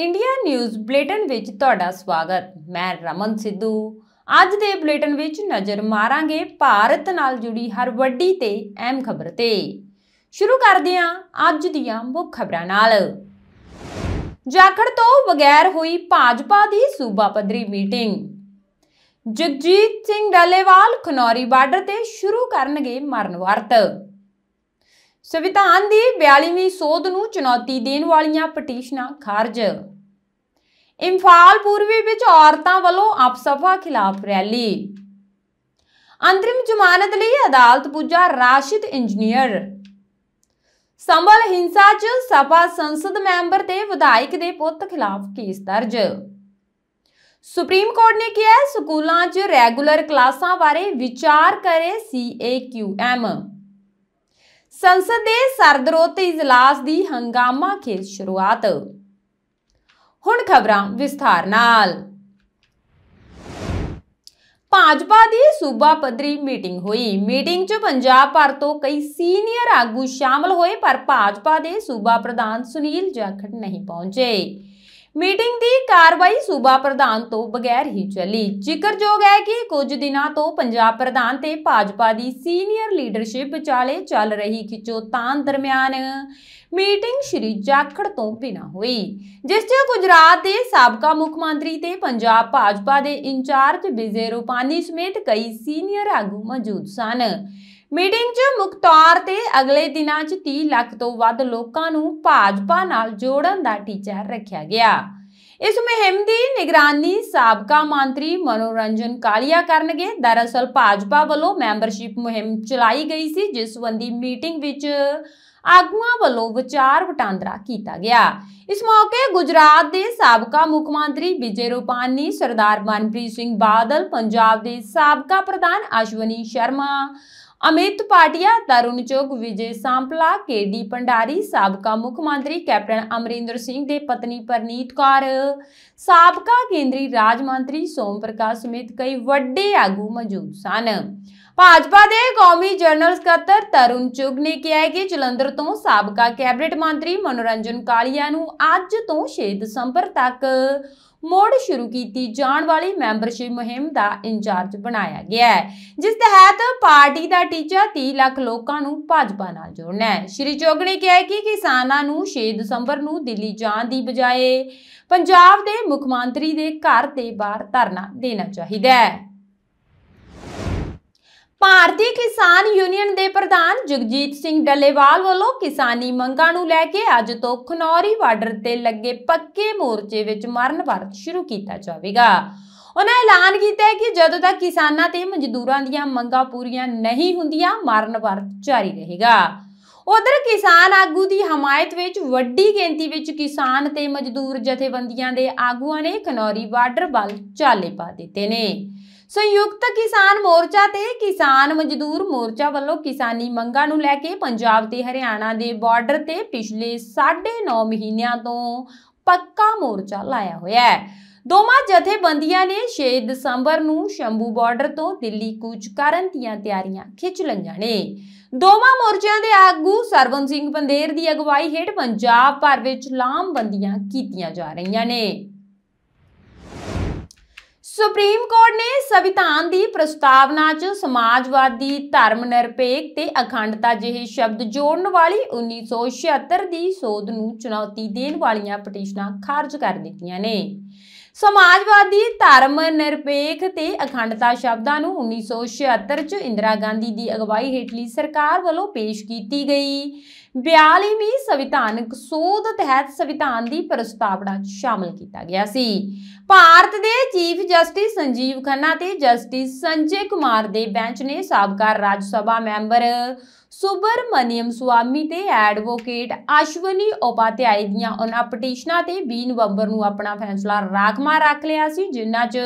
India news ਬਲੇਟਨ ਵਿੱਚ ਤੁਹਾਡਾ ਸਵਾਗਤ ਮੈਂ ਰਮਨ ਸਿੱਧੂ ਅੱਜ ਦੇ ਬਲੇਟਨ ਵਿੱਚ ਨਜ਼ਰ ਮਾਰਾਂਗੇ ਭਾਰਤ ਨਾਲ ਜੁੜੀ ਹਰ ਵੱਡੀ ਤੇ ਅਹਿਮ ਖਬਰ ਤੇ ਸ਼ੁਰੂ ਕਰਦੇ ਹਾਂ ਅੱਜ ਦੀਆਂ ਮੁੱਖ ਖਬਰਾਂ ਨਾਲ ਜਾਖੜ ਤੋਂ ਬਗੈਰ ਹੋਈ ਭਾਜਪਾ ਦੀ ਸੂਬਾ ਪੱਧਰੀ ਮੀਟਿੰਗ ਜਗਜੀਤ ਸਿੰਘ ਡਲੇਵਾਲ ਖਨੌਰੀ ਬਾਰਡਰ ਤੇ ਸ਼ੁਰੂ ਕਰਨਗੇ ਮਰਨ ਵਰਤ ਸੰਵਿਧਾਨ ਦੀ 42ਵੀਂ ਸੋਧ ਨੂੰ ਚੁਣੌਤੀ ਦੇਣ ਵਾਲੀਆਂ ਪਟੀਸ਼ਨਾਂ ਖਾਰਜ ਇੰਫਾਲ ਪੂਰਬੀ ਵਿੱਚ ਔਰਤਾਂ ਵੱਲੋਂ ਆਪਸਫਾ ਖਿਲਾਫ ਰੈਲੀ ਅੰਤਰਿਮ ਜ਼ਮਾਨਤ ਲਈ ਅਦਾਲਤ ਪੁੱਜਾ ਰਾਸ਼ਿਦ ਇੰਜੀਨੀਅਰ ਸੰਭਲ ਹਿੰਸਾ 'ਚ ਸਭਾ ਸੰਸਦ ਮੈਂਬਰ ਤੇ ਵਿਧਾਇਕ ਦੇ ਪੁੱਤ ਖਿਲਾਫ ਕੇਸ ਦਰਜ ਸੁਪਰੀਮ ਕੋਰਟ ਨੇ ਕਿਹਾ ਸਕੂਲਾਂ 'ਚ ਰੈਗੂਲਰ ਕਲਾਸਾਂ ਬਾਰੇ ਵਿਚਾਰ ਕਰੇ ਸੀਏਕਿਊਐਮ ਸੰਸਦ ਦੇ ਸਰਦਰੋਤ ਇਜਲਾਸ ਦੀ ਹੰਗਾਮਾ ਖੇਲ ਸ਼ੁਰੂਆਤ ਹੁਣ ਖਬਰਾਂ ਵਿਸਥਾਰ ਨਾਲ ਭਾਜਪਾ ਦੀ ਸੂਬਾ ਪੱਧਰੀ ਮੀਟਿੰਗ ਹੋਈ ਮੀਟਿੰਗ 'ਚ ਪੰਜਾਬ ਭਰ ਤੋਂ ਕਈ ਸੀਨੀਅਰ ਆਗੂ ਸ਼ਾਮਲ ਹੋਏ ਪਰ ਭਾਜਪਾ ਦੇ ਸੂਬਾ ਪ੍ਰਧਾਨ ਸੁਨੀਲ ਜਾਖੜ ਨਹੀਂ ਪਹੁੰਚੇ ਮੀਟਿੰਗ ਦੀ ਕਾਰਵਾਈ ਸੂਬਾ ਪ੍ਰਧਾਨ ਤੋਂ ਬਗੈਰ ਹੀ ਚੱਲੀ ਜ਼ਿਕਰਯੋਗ ਹੈ ਕਿ ਕੁਝ ਦਿਨਾਂ ਤੋਂ ਪੰਜਾਬ ਪ੍ਰਧਾਨ ਤੇ ਭਾਜਪਾ ਦੀ ਸੀਨੀਅਰ ਲੀਡਰਸ਼ਿਪ ਵਿਚਾਲੇ ਚੱਲ ਰਹੀ ਖਿੱਚੋਤਾਨ ਦਰਮਿਆਨ ਮੀਟਿੰਗ ਸ਼੍ਰੀ ਜਾਖੜ ਤੋਂ ਬਿਨਾ ਹੋਈ ਜਿਸ 'ਚ ਗੁਜਰਾਤ ਦੇ ਸਾਬਕਾ ਮੁੱਖ ਮੰਤਰੀ ਤੇ ਪੰਜਾਬ ਭਾਜਪਾ ਦੇ ਇੰਚਾਰਜ ਵਿਜੇ ਰੂਪਾਨੀ ਸਮੇਤ ਕਈ ਸੀਨੀਅਰ ਆਗੂ ਮੌਜੂਦ ਸਨ ਮੀਟਿੰਗ 'ਚ ਮੁੱਖ ਤੌਰ ਤੇ ਅਗਲੇ ਦਿਨਾਂ 'ਚ 30 ਲੱਖ ਤੋਂ ਵੱਧ ਲੋਕਾਂ ਨੂੰ ਭਾਜਪਾ ਨਾਲ ਜੋੜਨ ਦਾ ਟੀਚਾ ਰੱਖਿਆ ਗਿਆ ਇਸ ਮਹਿਮ ਦੀ ਨਿਗਰਾਨੀ ਸਾਬਕਾ ਮੰਤਰੀ ਮਨੋਰੰਜਨ ਕਾਲੀਆ ਕਰਨਗੇ ਦਰਅਸਲ ਭਾਜਪਾ ਵੱਲੋਂ ਮੈਂਬਰਸ਼ਿਪ ਮੁਹਿੰਮ ਚਲਾਈ ਗਈ ਸੀ ਜਿਸ ਸੰਬੰਧੀ ਮੀਟਿੰਗ ਵਿੱਚ ਆਗੂਆਂ ਵੱਲੋਂ ਵਿਚਾਰ ਵਟਾਂਦਰਾ ਕੀਤਾ ਗਿਆ ਇਸ ਮੌਕੇ ਗੁਜਰਾਤ ਦੇ ਸਾਬਕਾ ਮੁੱਖ ਮੰਤਰੀ ਵਿਜੇ ਰੂਪਾਨੀ ਸਰਦਾਰ ਮਨਪ੍ਰੀਤ ਸਿੰਘ ਬਾਦਲ ਪੰਜਾਬ ਦੇ ਸਾਬਕਾ ਪ੍ਰਧਾਨ ਅਸ਼ਵਨੀ ਸ਼ਰਮਾ ਅਮਿਤ ਪਾਟਿਆ ਤਰੁਣ ਚੋਗ ਵਿਜੇ ਸਾਂਪਲਾ ਕੇ डी ਪੰਡਾਰੀ ਸਾਬਕਾ ਮੁੱਖ ਮੰਤਰੀ ਕੈਪਟਨ ਅਮਰਿੰਦਰ ਸਿੰਘ ਦੇ ਪਤਨੀ ਪਰਨੀਤ ਕੌਰ ਸਾਬਕਾ ਕੇਂਦਰੀ ਰਾਜ ਮੰਤਰੀ ਸੋਮ ਪ੍ਰਕਾਸ਼ ਸਮੇਤ ਕਈ ਵੱਡੇ ਆਗੂ ਮੌਜੂਦ ਸਨ ਭਾਜਪਾ ਦੇ ਕੌਮੀ ਜਨਰਲ ਸਕੱਤਰ ਤਰੁਣ ਚੁਗ ਨੇ ਕਿਹਾ ਕਿ ਜਲੰਧਰ ਤੋਂ ਸਾਬਕਾ ਕੈਬਨਿਟ ਮੰਤਰੀ ਮਨੋਰੰਜਨ ਕਾਲੀਆ ਨੂੰ ਅੱਜ ਤੋਂ 6 ਦਸੰਬਰ ਤੱਕ ਮੋੜ ਸ਼ੁਰੂ ਕੀਤੀ ਜਾਣ ਵਾਲੀ ਮੈਂਬਰਸ਼ਿਪ ਮੁਹਿੰਮ ਦਾ ਇੰਚਾਰਜ ਬਣਾਇਆ ਗਿਆ ਹੈ ਜਿਸ ਤਹਿਤ ਪਾਰਟੀ ਦਾ ਟੀਚਾ 30 ਲੱਖ ਲੋਕਾਂ ਨੂੰ ਭਾਜਪਾ ਨਾਲ ਜੋੜਨਾ ਹੈ ਸ਼੍ਰੀ ਚੋਗ ਨੇ ਕਿਹਾ ਕਿ ਕਿਸਾਨਾਂ ਨੂੰ 6 ਦਸੰਬਰ ਨੂੰ ਦਿੱਲੀ ਜਾਣ ਦੀ ਬਜਾਏ ਪੰਜਾਬ ਦੇ ਮੁੱਖ ਮੰਤਰੀ ਦੇ ਘਰ ਦੇ ਬਾਹਰ ਧਰਨਾ ਦੇਣਾ ਚਾਹੀਦਾ ਹੈ ਭਾਰਤੀ ਕਿਸਾਨ ਯੂਨੀਅਨ ਦੇ ਪ੍ਰਧਾਨ ਜਗਜੀਤ ਸਿੰਘ ਡੱਲੇਵਾਲ ਵੱਲੋਂ ਕਿਸਾਨੀ ਮੰਗਾਂ ਨੂੰ ਲੈ ਕੇ ਅੱਜ ਤੋਂ ਖਨੌਰੀ ਬਾਰਡਰ ਤੇ ਲੱਗੇ ਪੱਕੇ ਮੋਰਚੇ ਵਿੱਚ ਮਰਨ ਵਰਤ ਸ਼ੁਰੂ ਕੀਤਾ ਜਾਵੇਗਾ ਉਹਨਾਂ ਐਲਾਨ ਕੀਤਾ ਹੈ ਕਿ ਜਦੋਂ ਤੱਕ ਕਿਸਾਨਾਂ ਤੇ ਮਜ਼ਦੂਰਾਂ ਦੀਆਂ ਮੰਗਾਂ ਪੂਰੀਆਂ ਨਹੀਂ ਹੁੰਦੀਆਂ ਮਰਨ ਵਰਤ ਜਾਰੀ ਰਹੇਗਾ ਉਧਰ ਕਿਸਾਨ ਆਗੂ ਦੀ ਹਮਾਇਤ ਵਿੱਚ ਵੱਡੀ ਗਿਣਤੀ ਵਿੱਚ ਕਿਸਾਨ ਤੇ ਮਜ਼ਦੂਰ ਜਥੇਬੰਦੀਆਂ ਦੇ ਆਗੂਆਂ ਨੇ ਖਨੌਰੀ ਬਾਰਡਰ ਵੱਲ ਚਾਲੇ ਪਾ ਦਿੱਤੇ ਨੇ ਸੰਯੁਕਤ ਕਿਸਾਨ ਮੋਰਚਾ ਤੇ ਕਿਸਾਨ ਮਜ਼ਦੂਰ ਮੋਰਚਾ ਵੱਲੋਂ ਕਿਸਾਨੀ ਮੰਗਾਂ ਨੂੰ ਲੈ ਕੇ ਪੰਜਾਬ ਤੇ ਹਰਿਆਣਾ ਦੇ ਬਾਰਡਰ ਤੇ ਪਿਛਲੇ 9.5 ਮਹੀਨਿਆਂ ਤੋਂ ਪੱਕਾ ਮੋਰਚਾ ਲਾਇਆ ਹੋਇਆ ਹੈ ਦੋਵਾਂ ਜਥੇਬੰਦੀਆਂ ਨੇ 6 ਦਸੰਬਰ ਨੂੰ ਸ਼ੰਭੂ ਬਾਰਡਰ ਤੋਂ ਦਿੱਲੀ ਕੂਚ ਕਰਨ ਦੀਆਂ ਤਿਆਰੀਆਂ ਖਿੱਚ ਲਈਆਂ ਨੇ ਦੋਵਾਂ ਮੋਰਚਿਆਂ ਦੇ ਆਗੂ ਸਰਵਨ ਸਿੰਘ ਬੰਦੇਰ ਦੀ ਅਗਵਾਈ ਹੇਠ ਪੰਜਾਬ ਭਰ ਵਿੱਚ ਲਾਮਬੰਦੀਆਂ ਕੀਤੀਆਂ ਜਾ ਰਹੀਆਂ ਨੇ ਸੁਪਰੀਮ ਕੋਰਟ ਨੇ ਸੰਵਿਧਾਨ ਦੀ ਪ੍ਰਸਤਾਵਨਾ 'ਚ ਸਮਾਜਵਾਦੀ ਧਰਮ ਨਿਰਪੇਖ ਤੇ ਅਖੰਡਤਾ ਜਿਹੇ ਸ਼ਬਦ ਜੋੜਨ ਵਾਲੀ 1976 ਦੀ ਸੋਧ ਨੂੰ ਚੁਣੌਤੀ ਦੇਣ ਵਾਲੀਆਂ ਪਟੀਸ਼ਨਾਂ ਖਾਰਜ ਕਰ ਦਿੱਤੀਆਂ ਨੇ ਸਮਾਜਵਾਦੀ ਧਰਮ ਨਿਰਪੇਖ ਤੇ ਅਖੰਡਤਾ ਸ਼ਬਦਾਂ ਨੂੰ 1976 ਚ ਇੰਦਰਾ ਗਾਂਧੀ ਦੀ ਅਗਵਾਈ ਹੇਠਲੀ ਸਰਕਾਰ ਵੱਲੋਂ ਪੇਸ਼ ਕੀਤੀ ਗਈ 42ਵੀਂ ਸੰਵਿਧਾਨਕ ਸੋਧ ਤਹਿਤ ਸੰਵਿਧਾਨ ਦੀ ਪ੍ਰਸਤਾਵਨਾ ਸ਼ਾਮਲ ਕੀਤਾ ਗਿਆ ਸੀ ਭਾਰਤ ਦੇ ਚੀਫ ਜਸਟਿਸ ਸੰਜੀਵ ਖੰਨਾ ਤੇ ਜਸਟਿਸ ਸੰਜੇ ਕੁਮਾਰ ਦੇ ਬੈਂਚ ਨੇ ਸਾਬਕਾ ਰਾਜ ਸਭਾ ਮੈਂਬਰ ਸੁਬਰਮਨੀਅਮ ਸੁਆਮੀ ਤੇ ਐਡਵੋਕੇਟ ਅਸ਼ਵਨੀ ਉਪਾਧਿਆਏ ਦੀਆਂ ਉਹਨਾਂ ਪਟੀਸ਼ਨਾਂ ਤੇ 20 ਨਵੰਬਰ ਨੂੰ ਆਪਣਾ ਫੈਸਲਾ ਰਾਖਮਾ ਰੱਖ ਲਿਆ ਸੀ ਜਿਨ੍ਹਾਂ 'ਚ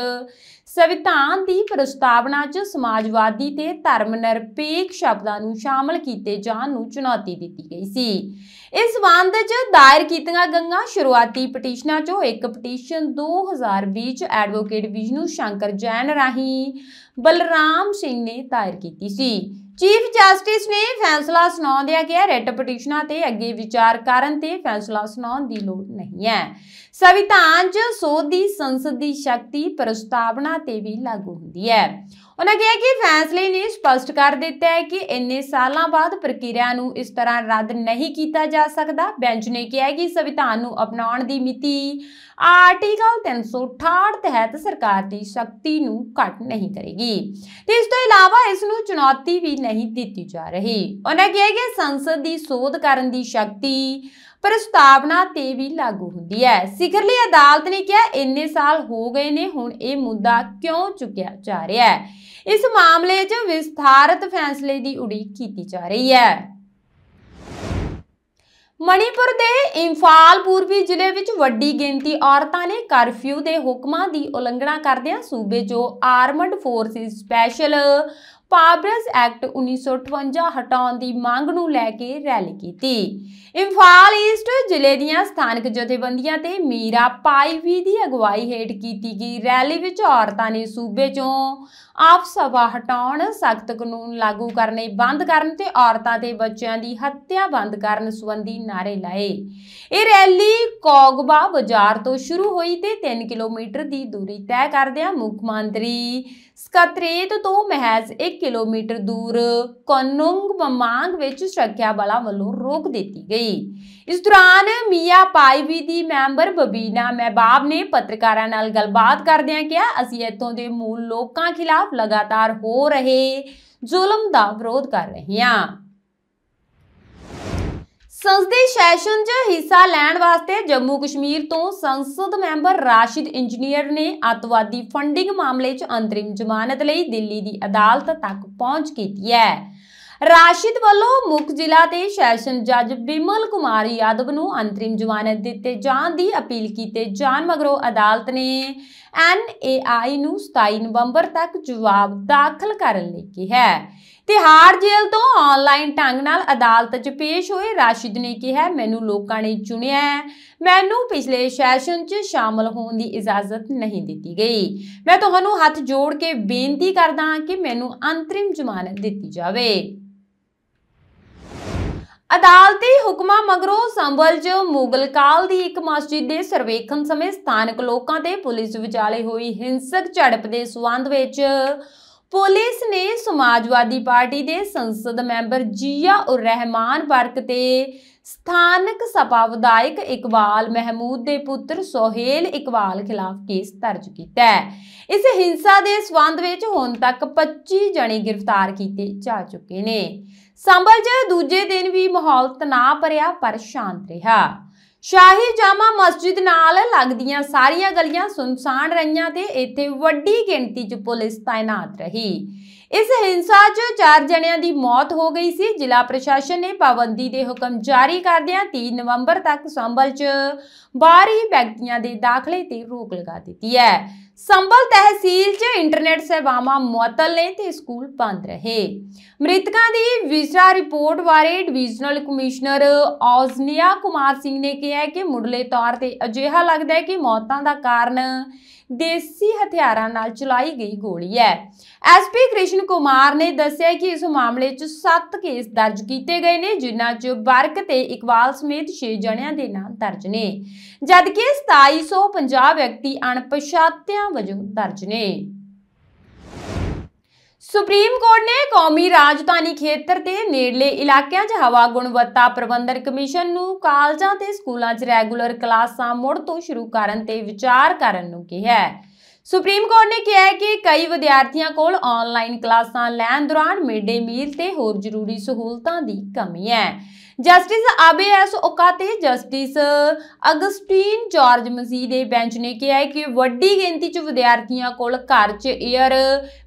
ਸੰਵਿਧਾਨ ਦੀ ਪ੍ਰਸਤਾਵਨਾ 'ਚ ਸਮਾਜਵਾਦੀ ਤੇ ਧਰਮ ਨਿਰਪੇਖ ਸ਼ਬਦਾਂ ਨੂੰ ਸ਼ਾਮਲ ਕੀਤੇ ਜਾਣ ਨੂੰ ਚੁਣੌਤੀ ਦਿੱਤੀ ਗਈ ਸੀ ਇਸ ਵੰਦ 'ਚ ਦਾਇਰ ਕੀਤੀਆਂ ਗੰਗਾ ਸ਼ੁਰੂਆਤੀ ਪਟੀਸ਼ਨਾਂ 'ਚੋਂ ਇੱਕ ਪਟੀਸ਼ਨ 2020 'ਚ ਐਡਵੋਕੇਟ ਵਿਸ਼ਨੂ ਸ਼ੰਕਰ ਜੈਨ ਰਾਹੀਂ ਬਲਰਾਮ ਸਿੰਘ ਨੇ ਦਾਇਰ ਕੀਤੀ ਸੀ ਚੀਫ ਜਸਟਿਸ ਨੇ ਫੈਸਲਾ ਸੁਣਾਉਂਦਿਆਂ ਕਿਹਾ ਰਿਟ ਪਟੀਸ਼ਨਾਂ ਤੇ ਅੱਗੇ ਵਿਚਾਰ ਕਰਨ ਤੇ ਫੈਸਲਾ ਸੁਣਾਉਣ ਦੀ ਲੋੜ ਨਹੀਂ ਹੈ ਸੰਵਿਧਾਨ 'ਚ ਸੋਧ ਦੀ ਸੰਸਦ ਦੀ ਸ਼ਕਤੀ ਪ੍ਰਸਤਾਵਨਾ ਤੇ ਵੀ ਲਾਗੂ ਹੁੰਦੀ ਹੈ ਉਹਨਾਂ ਕਿਹਾ ਕਿ ਫੈਸਲੇ ਨੇ ਸਪਸ਼ਟ ਕਰ ਦਿੱਤਾ ਹੈ ਕਿ ਇੰਨੇ ਸਾਲਾਂ ਬਾਅਦ ਪ੍ਰਕਿਰਿਆ ਨੂੰ ਇਸ ਤਰ੍ਹਾਂ ਰੱਦ ਨਹੀਂ ਕੀਤਾ ਜਾ ਸਕਦਾ ਬੈਂਚ ਨੇ ਕਿਹਾ ਕਿ ਸੰਵਿਧਾਨ ਨੂੰ ਅਪਣਾਉਣ ਦੀ ਮਿਤੀ ਆਰਟੀਕਲ 368 ਤਹਿਤ ਸਰਕਾਰ ਦੀ ਸ਼ਕਤੀ ਨੂੰ ਘਟ ਨਹੀਂ ਕਰੇਗੀ ਤੇ ਇਸ ਤੋਂ ਇਲਾਵਾ ਇਸ ਨੂੰ ਚੁਣੌਤੀ ਵੀ ਨਹੀਂ ਦਿੱਤੀ ਜਾ ਰਹੀ ਉਹਨਾਂ ਕਿਹਾ ਕਿ ਸੰਸਦ ਦੀ ਸੋਧ ਕਰਨ ਦੀ ਸ਼ਕਤੀ ਪ੍ਰਸਤਾਵਨਾ ਤੇ ਵੀ ਲਾਗੂ ਹੁੰਦੀ ਹੈ ਸਿਖਰਲੀ ਅਦਾਲਤ ਨੇ ਕਿਹਾ ਇੰਨੇ ਸਾਲ ਹੋ ਗਏ ਨੇ ਹੁਣ ਇਹ ਮੁੱਦਾ ਕਿਉਂ ਚੁੱਕਿਆ ਜਾ ਰਿਹਾ ਹੈ ਇਸ ਮਾਮਲੇ 'ਚ ਵਿਸਥਾਰਤ ਫੈਸਲੇ ਦੀ ਉਡੀਕ ਕੀਤੀ ਜਾ ਰਹੀ ਹੈ ਮਣੀਪੁਰ ਦੇ ਇੰਫਾਲ ਪੂਰਬੀ ਜ਼ਿਲ੍ਹੇ ਵਿੱਚ ਵੱਡੀ ਗਿਣਤੀ ਔਰਤਾਂ ਨੇ ਕਰਫਿਊ ਦੇ ਹੁਕਮਾਂ ਦੀ ਉਲੰਘਣਾ ਕਰਦਿਆਂ ਸੂਬੇ 'ਚੋਂ armed forces special powers act 1958 ਹਟਾਉਣ ਦੀ ਮੰਗ ਨੂੰ ਲੈ ਕੇ ਰੈਲੀ ਕੀਤੀ ਇੰਫਾਲ ਈਸਟ ਜ਼ਿਲ੍ਹੇ ਦੀਆਂ ਸਥਾਨਕ ਜਥੇਬੰਦੀਆਂ ਤੇ ਮੀਰਾ ਪਾਈਵੀ ਦੀ ਅਗਵਾਈ ਹੇਠ ਕੀਤੀ ਗਈ ਰੈਲੀ ਵਿੱਚ ਔਰਤਾਂ ਨੇ ਸੂਬੇ 'ਚੋਂ ਆਪ ਸਭਾ ਹਟਾਉਣ ਸਖਤ ਕਾਨੂੰਨ ਲਾਗੂ ਕਰਨੇ ਬੰਦ ਕਰਨ ਤੇ ਔਰਤਾਂ ਤੇ ਬੱਚਿਆਂ ਦੀ ਹੱਤਿਆ ਬੰਦ ਕਰਨ ਸੰਬੰਧੀ ਨਾਰੇ ਲਾਏ ਇਹ ਰੈਲੀ ਕੋਗਬਾ ਬਾਜ਼ਾਰ ਤੋਂ ਸ਼ੁਰੂ ਹੋਈ ਤੇ 3 ਕਿਲੋਮੀਟਰ ਦੀ ਦੂਰੀ ਤੈਅ ਕਰਦਿਆਂ ਮੁੱਖ ਮੰਤਰੀ ਸਕਤਰੇਤ ਤੋਂ ਮਹਿਜ਼ 1 ਕਿਲੋਮੀਟਰ ਦੂਰ ਕੋਨੁੰਗ ਮਮਾਂਗ ਵਿੱਚ ਸੁਰੱਖਿਆ ਬਲਾਂ ਵੱਲੋਂ ਰੋਕ ਦਿੱਤੀ ਗਈ ਇਸ ਦੌਰਾਨ ਮੀਆ ਪਾਈਵੀ ਦੀ ਮੈਂਬਰ ਬਬੀਨਾ ਮਹਿਬਾਬ ਨੇ ਪੱਤਰਕਾਰਾਂ ਨਾਲ ਗੱਲਬਾਤ ਕਰਦਿਆਂ ਕਿਹਾ ਅਸੀਂ ਇੱਥੋਂ ਦੇ ਮੂਲ ਲੋਕਾਂ ਖਿਲਾਫ ਲਗਾਤਾਰ ਹੋ ਰਹੇ ਜ਼ੁਲਮ ਦਾ ਵਿਰੋਧ ਕਰ ਰਹੇ ਹਾਂ ਸੰਸਦੀ ਸੈਸ਼ਨ 'ਚ ਹਿੱਸਾ ਲੈਣ ਵਾਸਤੇ ਜੰਮੂ ਕਸ਼ਮੀਰ ਤੋਂ ਸੰਸਦ ਮੈਂਬਰ ਰਾਸ਼ਿਦ ਇੰਜੀਨੀਅਰ ਨੇ ਅਤਵਾਦੀ ਫੰਡਿੰਗ ਮਾਮਲੇ 'ਚ ਅੰਤਰਿਮ ਜ਼ਮਾਨਤ ਲਈ ਦਿੱਲੀ ਦੀ ਅਦਾਲਤ ਤੱਕ ਪਹੁੰਚ ਕੀਤੀ ਹੈ ਰਾਸ਼ਿਦ ਵੱਲੋਂ ਮੁੱਖ ਜ਼ਿਲ੍ਹਾ ਤੇ ਸੈਸ਼ਨ ਜੱਜ ਬਿਮਲ ਕੁਮਾਰ ਯਾਦਵ ਨੂੰ ਅੰਤਰਿਮ ਜ਼ਮਾਨਤ ਦਿੱਤੇ ਜਾਣ ਦੀ ਅਪੀਲ ਕੀਤੇ ਜਾਣ ਮਗਰੋਂ ਅਦਾਲਤ ਨੇ ਐਨਏਆਈ ਨੂੰ 27 ਨਵੰਬਰ ਤੱਕ ਜਵਾਬ ਦਾਖਲ ਕਰਨ ਲਈ ਕਿਹਾ ਹੈ ਤਿਹਾੜ ਜੇਲ੍ਹ ਤੋਂ ਆਨਲਾਈਨ ਢੰਗ ਨਾਲ ਅਦਾਲਤ 'ਚ ਪੇਸ਼ ਹੋਏ ਰਾਸ਼ਿਦ ਨੇ ਕਿਹਾ ਮੈਨੂੰ ਲੋਕਾਂ ਨੇ ਚੁਣਿਆ ਮੈਨੂੰ ਪਿਛਲੇ ਸੈਸ਼ਨ 'ਚ ਸ਼ਾਮਲ ਹੋਣ ਦੀ ਇਜਾਜ਼ਤ ਨਹੀਂ ਦਿੱਤੀ ਗਈ ਮੈਂ ਤੁਹਾਨੂੰ ਹੱਥ ਜੋੜ ਕੇ ਬੇਨਤੀ ਕਰਦਾ ਹਾਂ ਕਿ ਮੈਨੂੰ ਅੰਤਰਿਮ ਜ਼ਮਾਨਤ ਦਿੱਤੀ ਜਾਵੇ ਅਦਾਲਤੀ ਹੁਕਮਾਂ ਮਗਰੋਂ ਸੰਭਲ 'ਚ ਮੁਗਲ ਕਾਲ ਦੀ ਇੱਕ ਮਸਜਿਦ ਦੇ ਸਰਵੇਖਣ ਸਮੇਂ ਸਥਾਨਕ ਲੋਕਾਂ ਤੇ ਪੁਲਿਸ ਵਿਚਾਲੇ ਹੋਈ ਹਿੰਸਕ ਝੜਪ ਦੇ ਸਬੰਧ ਵਿੱਚ ਪੁਲਿਸ ਨੇ ਸਮਾਜਵਾਦੀ ਪਾਰਟੀ ਦੇ ਸੰਸਦ ਮੈਂਬਰ ਜੀਆ ਉਰ ਰਹਿਮਾਨ ਵਰਕ ਤੇ ਸਥਾਨਕ ਸਪਾ ਵਿਧਾਇਕ ਇਕਬਾਲ ਮਹਿਮੂਦ ਦੇ ਪੁੱਤਰ ਸੋਹੇਲ ਇਕਬਾਲ ਖਿਲਾਫ ਕੇਸ ਦਰਜ ਕੀਤਾ ਹੈ ਇਸ ਹਿੰਸਾ ਦੇ ਸਬੰਧ ਵਿੱਚ ਹੁਣ ਤੱਕ 25 ਜਣੇ ਗ੍ਰਿਫਤਾਰ ਕੀਤੇ ਜਾ ਚੁੱਕੇ ਨੇ ਸੰਭਲ ਜੇ ਦੂਜੇ ਦਿਨ ਵੀ ਮਾਹੌਲ ਤਣਾਅ ਭਰਿਆ ਪਰ ਸ਼ਾਂਤ ਰਿਹਾ ਸ਼ਾਹੀ ਜਾਮਾ ਮਸਜਿਦ ਨਾਲ ਲੱਗਦੀਆਂ ਸਾਰੀਆਂ ਗਲੀਆਂ ਸੁਨਸਾਨ ਰਹੀਆਂ ਤੇ ਇੱਥੇ ਵੱਡੀ ਗਿਣਤੀ 'ਚ ਪੁਲਿਸ ਤਾਇਨਾਤ ਰਹੀ ਇਸ ਹਿੰਸਾ 'ਚ ਚਾਰ ਜਣਿਆਂ ਦੀ ਮੌਤ ਹੋ ਗਈ ਸੀ ਜ਼ਿਲ੍ਹਾ ਪ੍ਰਸ਼ਾਸਨ ਨੇ ਪਾਬੰਦੀ ਦੇ ਹੁਕਮ ਜਾਰੀ ਕਰਦਿਆਂ 3 ਨਵੰਬਰ ਤੱਕ ਸੰਭਲ 'ਚ ਬਾਹਰੀ ਵਿਅਕਤੀਆਂ ਦੇ ਦਾਖਲੇ ਤੇ ਰੋਕ ਲਗਾ ਦਿੱਤੀ ਹੈ ਸੰਭਲ ਤਹਿਸੀਲ 'ਚ ਇੰਟਰਨੈਟ ਸੇਵਾਵਾਂ ਮੁਅਤਲ ਨੇ ਤੇ ਸਕੂਲ ਬੰਦ ਰਹੇ ਮ੍ਰਿਤਕਾਂ ਦੀ ਵਿਸਰਾ ਰਿਪੋਰਟ ਬਾਰੇ ਡਿਵੀਜ਼ਨਲ ਕਮਿਸ਼ਨਰ ਔਜ਼ਨੀਆ ਕੁਮਾਰ ਸਿੰਘ ਨੇ ਕਿਹਾ ਕਿ ਮੁੱਢਲੇ ਤੌਰ ਤੇ ਅਜਿਹਾ ਲੱਗਦਾ ਹੈ ਕਿ ਮੌਤਾਂ ਦਾ ਕਾਰਨ ਦੇਸੀ ਹਥਿਆਰਾਂ ਨਾਲ ਚਲਾਈ ਗਈ ਗੋਲੀ ਹੈ ਐਸਪੀ ਕ੍ਰਿਸ਼ਨ ਕੁਮਾਰ ਨੇ ਦੱਸਿਆ ਕਿ ਇਸ ਮਾਮਲੇ 'ਚ 7 ਕੇਸ ਦਰਜ ਕੀਤੇ ਗਏ ਨੇ ਜਿਨ੍ਹਾਂ 'ਚ ਵਰਕ ਤੇ ਇਕਵਾਲ ਸਮੇਤ 6 ਜਣਿਆਂ ਦੇ ਨਾਂ ਦਰਜ ਨੇ ਜਦਕਿ 2750 ਵਿਅਕਤੀ ਅਣਪਛਾਤਿਆਂ ਵਜੋਂ ਦਰਜ ਨੇ ਸੁਪਰੀਮ ਕੋਰਟ ਨੇ ਕੌਮੀ ਰਾਜਧਾਨੀ ਖੇਤਰ ਦੇ ਨੇੜਲੇ ਇਲਾਕਿਆਂ 'ਚ ਹਵਾ ਗੁਣਵੱਤਾ ਪ੍ਰਬੰਧਨ ਕਮਿਸ਼ਨ ਨੂੰ ਕਾਲਜਾਂ ਤੇ ਸਕੂਲਾਂ 'ਚ ਰੈਗੂਲਰ ਕਲਾਸਾਂ ਮੁੜ ਤੋਂ ਸ਼ੁਰੂ ਕਰਨ ਤੇ ਵਿਚਾਰ ਕਰਨ ਨੂੰ ਕਿਹਾ ਹੈ ਸੁਪਰੀਮ ਕੋਰਟ ਨੇ ਕਿਹਾ ਹੈ ਕਿ ਕਈ ਵਿਦਿਆਰਥੀਆਂ ਕੋਲ ਆਨਲਾਈਨ ਕਲਾਸਾਂ ਲੈਣ ਦੌਰਾਨ ਮਿਡ ਮੀਲ ਤੇ ਹੋਰ ਜ਼ਰੂਰੀ ਸਹੂਲਤਾਂ ਦੀ ਕਮੀ ਹੈ ਜਸਟਿਸ ਆਬੀਐਸ ਤੇ ਜਸਟਿਸ ਅਗਸਟਿਨ ਜਾਰਜ ਮਜ਼ੀ ਦੇ ਬੈਂਚ ਨੇ ਕਿਹਾ ਹੈ ਕਿ ਵੱਡੀ ਗਿਣਤੀ 'ਚ ਵਿਦਿਆਰਥੀਆਂ ਕੋਲ ਘਰ 'ਚ 에ਅਰ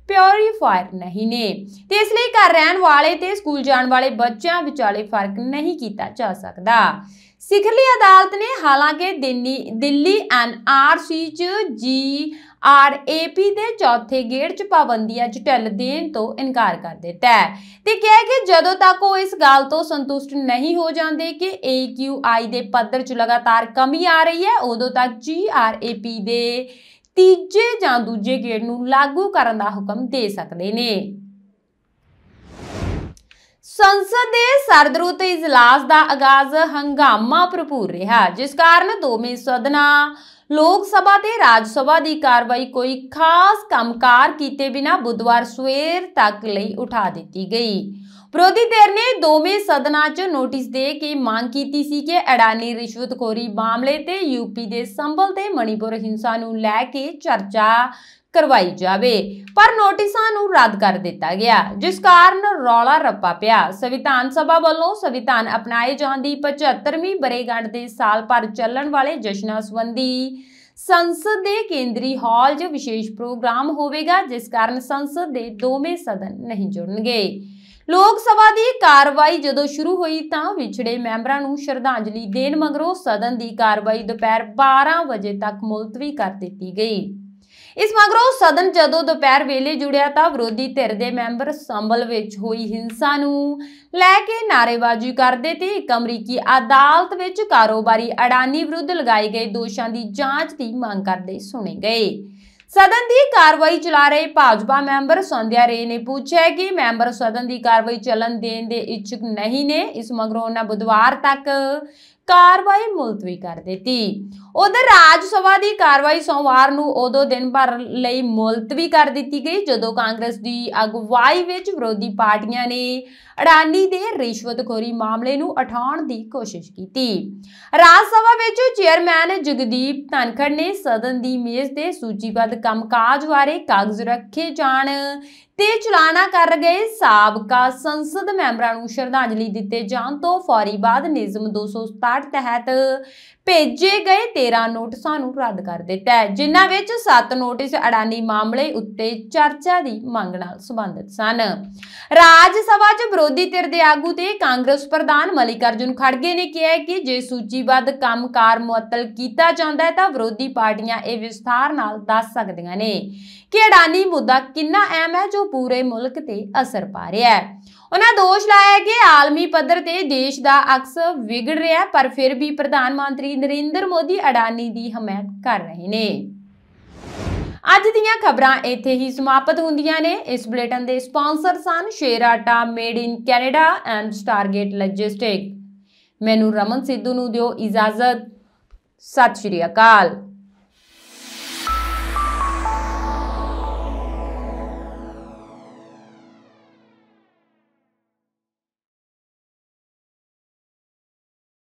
ਪਿਉਰੀਫਾਇਰ ਨਹੀਂ ਨੇ ਤੇ ਇਸ ਲਈ ਘਰ ਰਹਿਣ ਵਾਲੇ ਤੇ ਸਕੂਲ ਜਾਣ ਵਾਲੇ ਬੱਚਿਆਂ ਵਿਚਾਲੇ ਫਰਕ ਨਹੀਂ ਕੀਤਾ ਜਾ ਸਕਦਾ ਸਿਖਰਲੀ ਅਦਾਲਤ ਨੇ ਹਾਲਾਂਕਿ ਦਿੱਲੀ ਸੀ ਚ ਜੀ ਆਰ ਪੀ ਦੇ ਚੌਥੇ ਗੇੜ 'ਚ ਪਾਬੰਦੀਆਂ 'ਚ ਟੱਲ ਦੇਣ ਤੋਂ ਇਨਕਾਰ ਕਰ ਦਿੱਤਾ ਹੈ ਤੇ ਕਿਹਾ ਕਿ ਜਦੋਂ ਤੱਕ ਉਹ ਇਸ ਗੱਲ ਤੋਂ ਸੰਤੁਸ਼ਟ ਨਹੀਂ ਹੋ ਜਾਂਦੇ ਕਿ ਆਈ ਦੇ ਪੱਧਰ 'ਚ ਲਗਾਤਾਰ ਕਮੀ ਆ ਰਹੀ ਹੈ ਉਦੋਂ ਤੱਕ ਜੀ ਆਰ ਪੀ ਦੇ ਤੀਜੇ ਜਾਂ ਦੂਜੇ ਗੇੜ ਨੂੰ ਲਾਗੂ ਕਰਨ ਦਾ ਹੁਕਮ ਦੇ ਸਕਦੇ ਨੇ ਸੰਸਦ ਦੇ ਸਰਦਰੂਤ ਇਜਲਾਸ ਦਾ ਆਗਾਜ਼ ਹੰਗਾਮਾ ਭਰਪੂਰ ਰਿਹਾ ਜਿਸ ਕਾਰਨ ਦੋਵੇਂ ਸਦਨਾਂ ਲੋਕ ਸਭਾ ਤੇ ਰਾਜ ਸਭਾ ਦੀ ਕਾਰਵਾਈ ਕੋਈ ਖਾਸ ਕੰਮਕਾਰ ਕੀਤੇ ਬਿਨਾ ਬੁੱਧਵਾਰ ਸਵੇਰ ਤੱਕ ਲਈ ਉਠਾ ਦਿੱਤੀ ਗਈ ਵਿਰੋਧੀ ਧਿਰ ਨੇ ਦੋਵੇਂ ਸਦਨਾਂ 'ਚ ਨੋਟਿਸ ਦੇ ਕੇ ਮੰਗ ਕੀਤੀ ਸੀ ਕਿ ਅਡਾਨੀ ਰਿਸ਼ਵਤਖੋਰੀ ਮਾਮਲੇ ਤੇ ਯੂਪੀ ਦੇ ਸੰਭਲ ਤੇ ਮਣੀਪੁਰ ਹਿੰਸਾ ਨੂੰ ਲੈ ਕੇ ਚਰਚਾ ਕਰਵਾਈ ਜਾਵੇ ਪਰ ਨੋਟਿਸਾਂ ਨੂੰ ਰੱਦ ਕਰ ਦਿੱਤਾ ਗਿਆ ਜਿਸ ਕਾਰਨ ਰੌਲਾ ਰੱਪਾ ਪਿਆ ਸੰਵਿਧਾਨ ਸਭਾ ਵੱਲੋਂ ਸੰਵਿਧਾਨ ਅਪਣਾਏ ਜਾਣ ਦੀ 75ਵੀਂ ਬਰੇਗੰਡ ਦੇ ਸਾਲ ਪਰ ਚੱਲਣ ਵਾਲੇ ਜਸ਼ਨਾਂ ਸੰਬੰਧੀ ਸੰਸਦ ਦੇ ਕੇਂਦਰੀ ਹਾਲ 'ਚ ਵਿਸ਼ੇਸ਼ ਪ੍ਰੋਗਰਾਮ ਹੋਵੇਗਾ ਜਿਸ ਕਾਰਨ ਸੰਸਦ ਦੇ ਦੋਵੇਂ ਸਦਨ ਨਹੀਂ ਜੁੜਨਗੇ ਲੋਕ ਸਭਾ ਦੀ ਕਾਰਵਾਈ ਜਦੋਂ ਸ਼ੁਰੂ ਹੋਈ ਤਾਂ ਵਿਛੜੇ ਮੈਂਬਰਾਂ ਨੂੰ ਸ਼ਰਧਾਂਜਲੀ ਦੇਣ ਮਗਰੋਂ ਸਦਨ ਦੀ ਕਾਰਵਾਈ ਦੁਪਹਿਰ 12 ਵਜੇ ਤੱਕ ਮੁਲਤਵੀ ਕਰ ਦਿੱਤੀ ਗਈ ਇਸ ਮਗਰੋਂ ਸਦਨ ਜਦੋਂ ਦੁਪਹਿਰ ਵੇਲੇ ਜੁੜਿਆ ਤਾਂ ਵਿਰੋਧੀ ਧਿਰ ਦੇ ਮੈਂਬਰ ਸੰਭਲ ਵਿੱਚ ਹੋਈ ਹਿੰਸਾ ਨੂੰ ਲੈ ਕੇ ਨਾਰੇਬਾਜ਼ੀ ਕਰਦੇ ਤੇ ਇੱਕ ਅਮਰੀਕੀ ਅਦਾਲਤ ਵਿੱਚ ਕਾਰੋਬਾਰੀ ਅਡਾਨੀ ਵਿਰੁੱਧ ਲਗਾਏ ਗਏ ਦੋਸ਼ਾਂ ਦੀ ਜਾਂਚ ਦੀ ਮੰਗ ਕਰਦੇ ਸੁਣੇ ਗਏ ਸਦਨ ਦੀ ਕਾਰਵਾਈ ਚਲਾ ਰਹੇ ਭਾਜਪਾ ਮੈਂਬਰ ਸੰਧਿਆ ਰੇ ਨੇ ਪੁੱਛਿਆ ਕਿ ਮੈਂਬਰ ਸਦਨ ਦੀ ਕਾਰਵਾਈ ਚੱਲਣ ਦੇਣ ਦੇ ਇੱਛੁਕ ਨਹੀਂ ਨੇ ਇਸ ਮਗਰੋਂ ਉਹਨਾਂ ਬੁੱਧਵਾਰ ਤੱਕ ਕਾਰਵਾਈ ਮੁਲਤਵੀ ਕਰ ਦਿੱਤੀ ਉਧਰ ਰਾਜ ਸਭਾ ਦੀ ਕਾਰਵਾਈ ਸੋਮਵਾਰ ਨੂੰ ਉਦੋਂ ਦਿਨ ਭਰ ਲਈ ਮੁਲਤਵੀ ਕਰ ਦਿੱਤੀ ਗਈ ਜਦੋਂ ਕਾਂਗਰਸ ਦੀ ਅਗਵਾਈ ਵਿੱਚ ਵਿਰੋਧੀ ਪਾਰਟੀਆਂ ਨੇ ਅਡਾਨੀ ਦੇ ਰਿਸ਼ਵਤਖੋਰੀ ਮਾਮਲੇ ਨੂੰ ਉਠਾਉਣ ਦੀ ਕੋਸ਼ਿਸ਼ ਕੀਤੀ ਰਾਜ ਸਭਾ ਵਿੱਚ ਚੇਅਰਮੈਨ ਜਗਦੀਪ ਧਨਖੜ ਨੇ ਸਦਨ ਦੀ ਮੇਜ਼ ਤੇ ਸੂਚੀਬੱਧ ਕੰਮਕਾਜ ਬਾਰੇ ਕਾਗਜ਼ ਰੱਖੇ ਜਾਣ ਤੇ ਚਲਾਣਾ ਕਰ ਗਏ ਸਾਬਕਾ ਸੰਸਦ ਮੈਂਬਰਾਂ ਨੂੰ ਸ਼ਰਧਾਂਜਲੀ ਦਿੱਤੇ ਜਾਣ ਤੋਂ ਫੌਰੀ ਬਾਅਦ ਨਿਯਮ 267 ਤਹਿਤ ਭੇਜੇ ਗਏ 13 ਨੋਟਿਸਾਂ ਨੂੰ ਰੱਦ ਕਰ ਦਿੱਤਾ ਹੈ ਜਿਨ੍ਹਾਂ ਵਿੱਚ 7 ਨੋਟਿਸ ਅਡਾਨੀ ਮਾਮਲੇ ਉੱਤੇ ਚਰਚਾ ਦੀ ਮੰਗ ਨਾਲ ਸੰਬੰਧਿਤ ਸਨ ਰਾਜ ਸਭਾ 'ਚ ਵਿਰੋਧੀ ਧਿਰ ਦੇ ਆਗੂ ਤੇ ਕਾਂਗਰਸ ਪ੍ਰਧਾਨ ਮਲਿਕਾਰਜੁਨ ਖੜਗੇ ਨੇ ਕਿਹਾ ਕਿ ਜੇ ਸੂਚੀਬੱਧ ਕੰਮਕਾਰ ਮੁਅੱਤਲ ਕੀਤਾ ਜਾਂਦਾ ਹੈ ਤਾਂ ਵਿਰੋਧੀ ਪਾਰਟੀਆਂ ਇਹ ਵਿਸਥਾਰ ਨਾਲ ਦੱਸ ਸਕਦੀਆਂ ਨੇ ਕਿ ਅਡਾਨੀ ਮੁੱਦਾ ਕਿੰਨਾ ਅਹਿਮ ਹੈ ਜੋ ਪੂਰੇ ਮੁਲਕ ਤੇ ਅਸਰ ਪਾ ਰਿਹਾ ਹੈ ਉਹਨਾਂ ਦੋਸ਼ ਲਾਇਆ ਕਿ ਆਲਮੀ ਪੱਧਰ ਤੇ ਦੇਸ਼ ਦਾ ਅਕਸ ਵਿਗੜ ਰਿਹਾ ਪਰ ਫਿਰ ਵੀ ਪ੍ਰਧਾਨ ਮੰਤਰੀ ਨਰਿੰਦਰ ਮੋਦੀ ਅਡਾਨੀ ਦੀ ਹਮਾਇਤ ਕਰ ਰਹੇ ਨੇ ਅੱਜ ਦੀਆਂ ਖਬਰਾਂ ਇੱਥੇ ਹੀ ਸਮਾਪਤ ਹੁੰਦੀਆਂ ਨੇ ਇਸ ਬੁਲੇਟਨ ਦੇ ਸਪਾਂਸਰ ਸਨ Sher Atta made in Canada and Stargate logistic ਮੈਨੂੰ ਰਮਨ ਸਿੱਧੂ ਨੂੰ ਦਿਓ ਇਜਾਜ਼ਤ ਸਤਿ ਸ਼੍ਰੀ ਅਕਾਲ